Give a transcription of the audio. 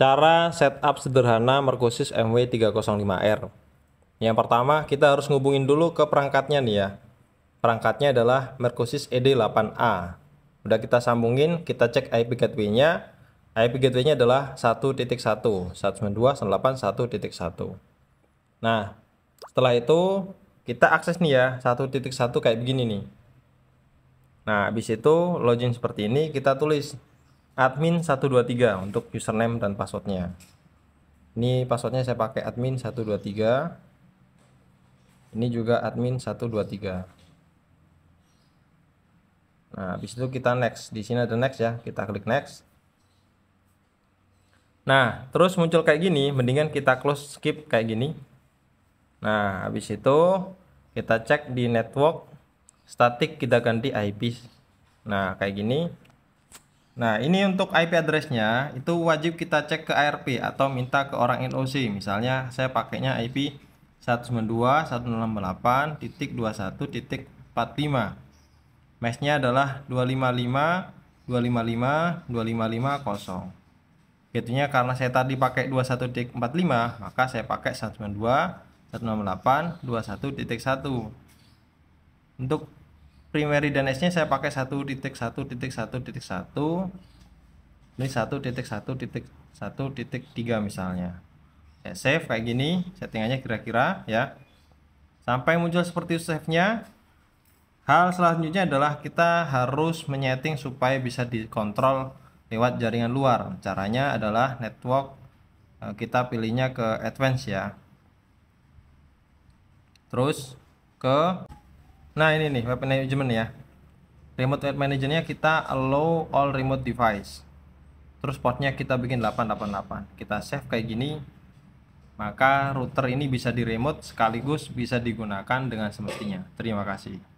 Cara setup sederhana Mercosys MW305R. Yang pertama, kita harus ngubungin dulu ke perangkatnya nih ya. Perangkatnya adalah Mercosys ED8A. Udah kita sambungin, kita cek IP gateway-nya. IP gateway-nya adalah 1.1, Nah, setelah itu kita akses nih ya 1.1 kayak begini nih. Nah, habis itu login seperti ini kita tulis admin 123 untuk username dan passwordnya ini passwordnya saya pakai admin 123 ini juga admin 123 nah habis itu kita next di sini ada next ya kita klik next nah terus muncul kayak gini mendingan kita close skip kayak gini nah habis itu kita cek di network static kita ganti IP nah kayak gini Nah, ini untuk IP addressnya itu wajib kita cek ke ARP atau minta ke orang NOC. Misalnya saya pakainya IP 192.168.21.45. meshnya adalah 255 255 2550 0. karena saya tadi pakai 21.45, maka saya pakai 192.168.21.1 Untuk primary dan S-nya saya pakai satu titik satu titik satu titik satu, ini satu titik satu titik satu titik tiga misalnya saya save kayak gini settingannya kira-kira ya sampai muncul seperti save-nya hal selanjutnya adalah kita harus menyeting supaya bisa dikontrol lewat jaringan luar caranya adalah network e, kita pilihnya ke advance ya terus ke nah ini nih web management ya remote web managernya kita allow all remote device terus portnya kita bikin 888 kita save kayak gini maka router ini bisa di remote sekaligus bisa digunakan dengan semestinya terima kasih